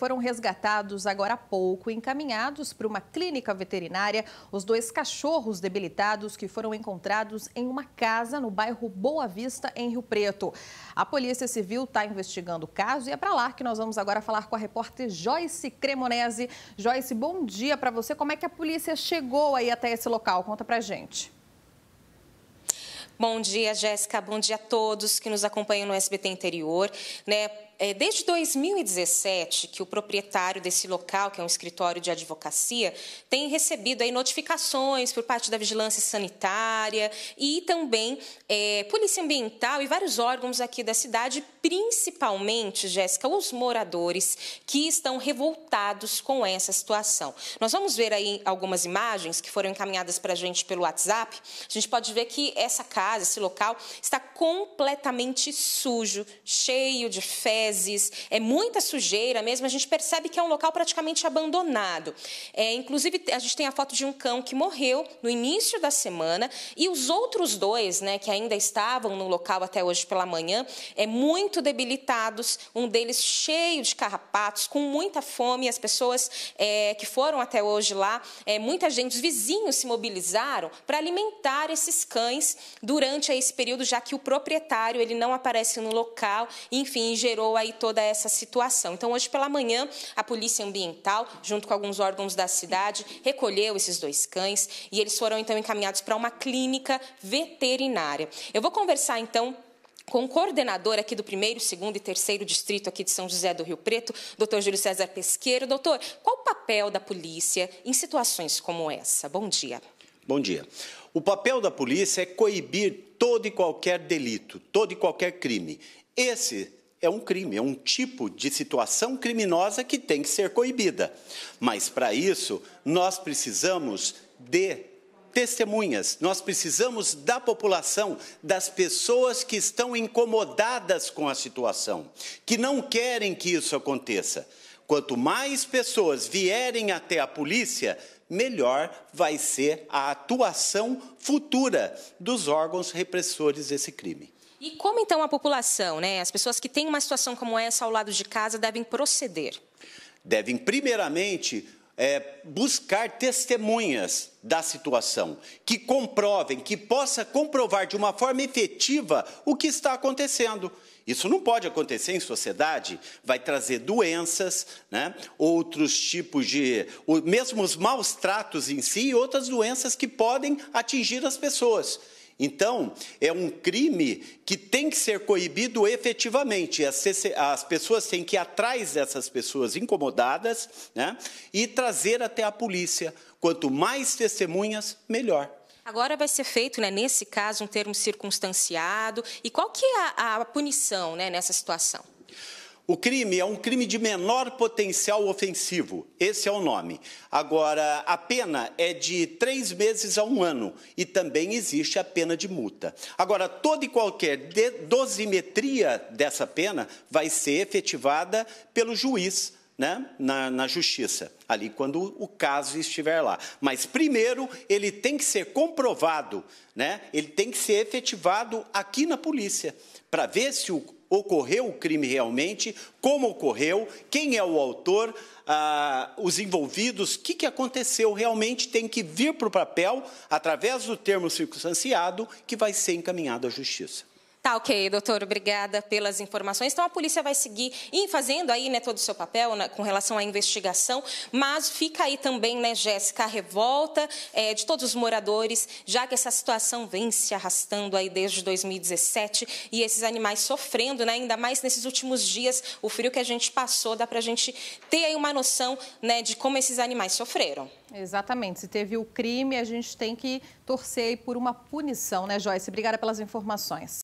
foram resgatados agora há pouco, encaminhados para uma clínica veterinária, os dois cachorros debilitados que foram encontrados em uma casa no bairro Boa Vista, em Rio Preto. A Polícia Civil está investigando o caso e é para lá que nós vamos agora falar com a repórter Joyce Cremonese. Joyce, bom dia para você. Como é que a polícia chegou aí até esse local? Conta para gente. Bom dia, Jéssica. Bom dia a todos que nos acompanham no SBT Interior. Né? É, desde 2017 que o proprietário desse local, que é um escritório de advocacia, tem recebido aí notificações por parte da vigilância sanitária e também é, polícia ambiental e vários órgãos aqui da cidade, principalmente, Jéssica, os moradores que estão revoltados com essa situação. Nós vamos ver aí algumas imagens que foram encaminhadas para a gente pelo WhatsApp. A gente pode ver que essa casa, esse local, está completamente sujo, cheio de fezes fezes, é muita sujeira mesmo. A gente percebe que é um local praticamente abandonado. É, inclusive, a gente tem a foto de um cão que morreu no início da semana e os outros dois, né, que ainda estavam no local até hoje pela manhã, é muito debilitados. Um deles cheio de carrapatos, com muita fome. As pessoas é, que foram até hoje lá, é, muita gente, os vizinhos se mobilizaram para alimentar esses cães durante esse período, já que o proprietário ele não aparece no local, enfim, gerou aí toda essa situação. Então, hoje pela manhã, a Polícia Ambiental, junto com alguns órgãos da cidade, recolheu esses dois cães e eles foram então encaminhados para uma clínica veterinária. Eu vou conversar então com o coordenador aqui do primeiro, segundo e terceiro distrito aqui de São José do Rio Preto, doutor Júlio César Pesqueiro. Doutor, qual o papel da polícia em situações como essa? Bom dia. Bom dia. O papel da polícia é coibir todo e qualquer delito, todo e qualquer crime. Esse é um crime, é um tipo de situação criminosa que tem que ser coibida. Mas para isso, nós precisamos de testemunhas, nós precisamos da população, das pessoas que estão incomodadas com a situação, que não querem que isso aconteça. Quanto mais pessoas vierem até a polícia, melhor vai ser a atuação futura dos órgãos repressores desse crime. E como então a população, né, as pessoas que têm uma situação como essa ao lado de casa devem proceder? Devem primeiramente é, buscar testemunhas da situação que comprovem, que possa comprovar de uma forma efetiva o que está acontecendo. Isso não pode acontecer em sociedade, vai trazer doenças, né? outros tipos de. mesmo os maus tratos em si e outras doenças que podem atingir as pessoas. Então, é um crime que tem que ser coibido efetivamente. As, pessoas têm que ir atrás dessas pessoas incomodadas né, e trazer até a polícia. Quanto mais testemunhas, melhor. Agora vai ser feito, né, nesse caso, um termo circunstanciado. E qual que é a, a punição né, nessa situação? O crime é um crime de menor potencial ofensivo, esse é o nome. Agora, a pena é de três meses a um ano e também existe a pena de multa. Agora, toda e qualquer dosimetria dessa pena vai ser efetivada pelo juiz né, na, na, justiça, ali quando o caso estiver lá. Mas primeiro ele tem que ser comprovado, né, ele tem que ser efetivado aqui na polícia, para ver se o ocorreu o crime realmente, como ocorreu, quem é o autor, ah, os envolvidos, o que, que aconteceu realmente tem que vir para o papel através do termo circunstanciado que vai ser encaminhado à justiça. Tá, ok, doutor, obrigada pelas informações. Então, a polícia vai seguir fazendo aí né, todo o seu papel né, com relação à investigação, mas fica aí também, né, Jéssica, a revolta é, de todos os moradores, já que essa situação vem se arrastando aí desde 2017 e esses animais sofrendo, né, ainda mais nesses últimos dias, o frio que a gente passou, dá para a gente ter aí uma noção né, de como esses animais sofreram. Exatamente. Se teve o crime, a gente tem que torcer por uma punição, né, Joyce? Obrigada pelas informações.